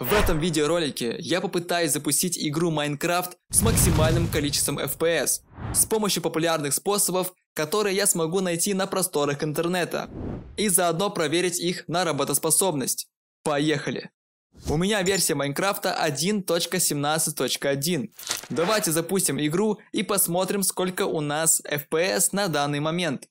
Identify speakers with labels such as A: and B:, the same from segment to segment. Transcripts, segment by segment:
A: В этом видеоролике я попытаюсь запустить игру Minecraft с максимальным количеством FPS с помощью популярных способов, которые я смогу найти на просторах интернета и заодно проверить их на работоспособность. Поехали! У меня версия Майнкрафта 1.17.1. Давайте запустим игру и посмотрим, сколько у нас FPS на данный момент.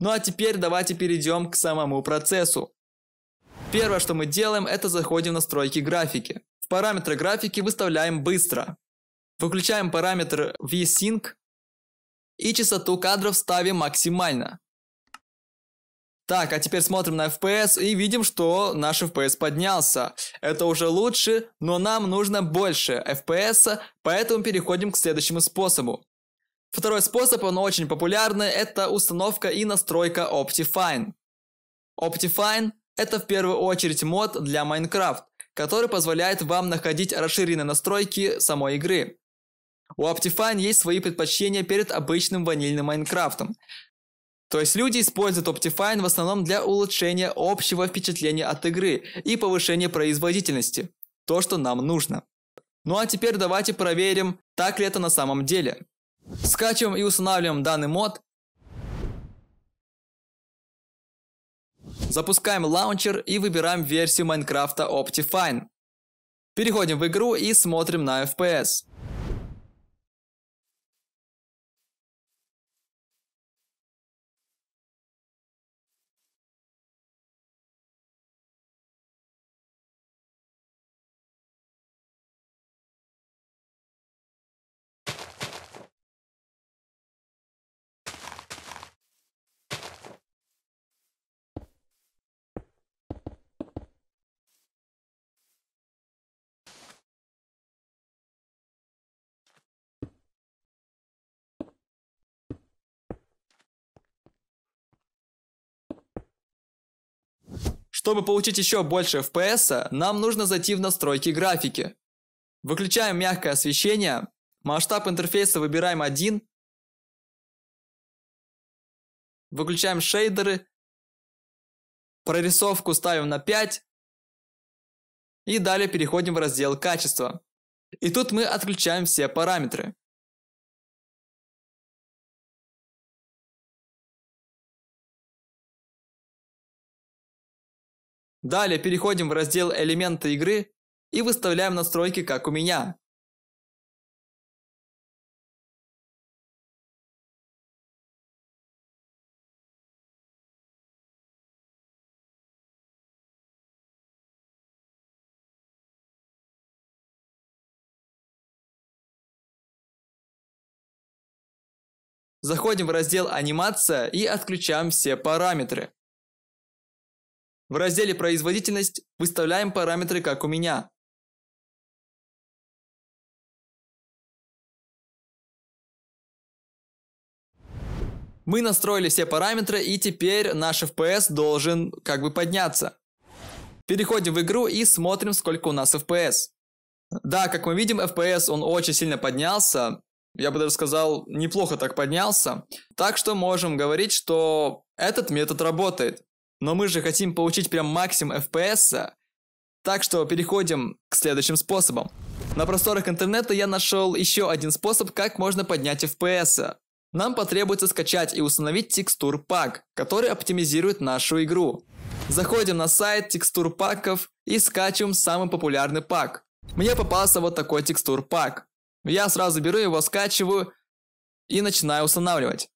A: Ну а теперь давайте перейдем к самому процессу. Первое, что мы делаем, это заходим в настройки графики. В параметры графики выставляем быстро. Выключаем параметр VSync и частоту кадров ставим максимально. Так, а теперь смотрим на FPS и видим, что наш FPS поднялся. Это уже лучше, но нам нужно больше FPS, поэтому переходим к следующему способу. Второй способ, он очень популярный, это установка и настройка Optifine. Optifine – это в первую очередь мод для Minecraft, который позволяет вам находить расширенные настройки самой игры. У Optifine есть свои предпочтения перед обычным ванильным Майнкрафтом. То есть люди используют Optifine в основном для улучшения общего впечатления от игры и повышения производительности. То, что нам нужно. Ну а теперь давайте проверим, так ли это на самом деле. Скачиваем и устанавливаем данный мод. Запускаем лаунчер и выбираем версию Майнкрафта Optifine. Переходим в игру и смотрим на FPS. Чтобы получить еще больше FPS, нам нужно зайти в настройки графики. Выключаем мягкое освещение, масштаб интерфейса выбираем 1,
B: выключаем шейдеры, прорисовку ставим на 5 и далее переходим в раздел качества. И тут мы отключаем все параметры. Далее переходим в раздел «Элементы игры» и выставляем настройки как у меня.
A: Заходим в раздел «Анимация» и отключаем все параметры. В разделе «Производительность» выставляем параметры как у меня. Мы настроили все параметры и теперь наш FPS должен как бы подняться. Переходим в игру и смотрим сколько у нас FPS. Да, как мы видим, FPS он очень сильно поднялся. Я бы даже сказал, неплохо так поднялся. Так что можем говорить, что этот метод работает но мы же хотим получить прям максимум FPS, так что переходим к следующим способам. На просторах интернета я нашел еще один способ, как можно поднять FPS. Нам потребуется скачать и установить текстур пак, который оптимизирует нашу игру. Заходим на сайт текстур паков и скачиваем самый популярный пак. Мне попался вот такой текстур пак. Я сразу беру его, скачиваю и начинаю
B: устанавливать.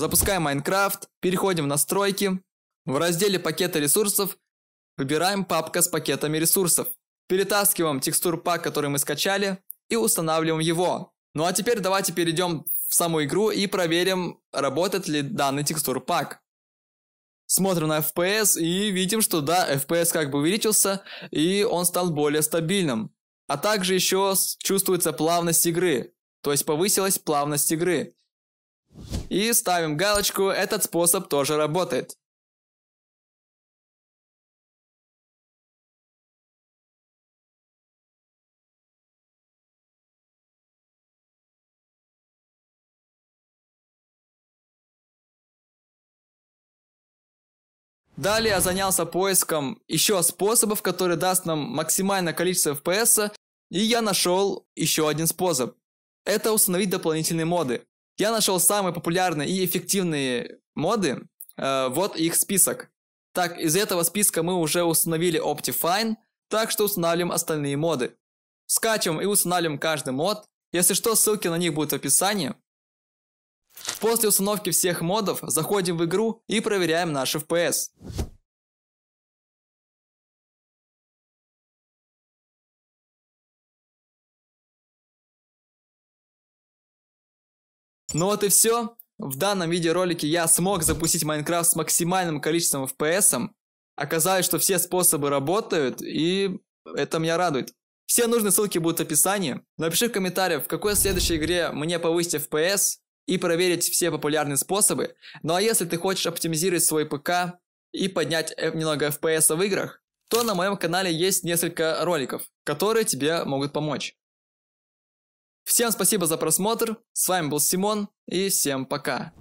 A: Запускаем Minecraft, переходим в настройки. В разделе пакета ресурсов выбираем папка с пакетами ресурсов. Перетаскиваем текстур пак, который мы скачали, и устанавливаем его. Ну а теперь давайте перейдем в саму игру и проверим, работает ли данный текстур пак. Смотрим на FPS и видим, что да, FPS как бы увеличился, и он стал более стабильным. А также еще чувствуется плавность игры, то есть повысилась плавность игры. И ставим галочку, этот способ тоже работает. Далее я занялся поиском еще способов, которые даст нам максимальное количество FPS, и я нашел еще один способ. Это установить дополнительные моды. Я нашел самые популярные и эффективные моды. Э, вот их список. Так, из этого списка мы уже установили Optifine, так что устанавливаем остальные моды. Скачиваем и устанавливаем каждый мод. Если что, ссылки на них будут в описании. После установки всех модов заходим в игру и проверяем наш FPS. Ну вот и все. В данном видеоролике я смог запустить Майнкрафт с максимальным количеством FPS. Оказалось, что все способы работают, и это меня радует. Все нужные ссылки будут в описании. Напиши в комментариях, в какой следующей игре мне повысить FPS и проверить все популярные способы. Ну а если ты хочешь оптимизировать свой ПК и поднять э, немного FPS в играх, то на моем канале есть несколько роликов, которые тебе могут помочь. Всем спасибо за просмотр, с вами был Симон и всем пока.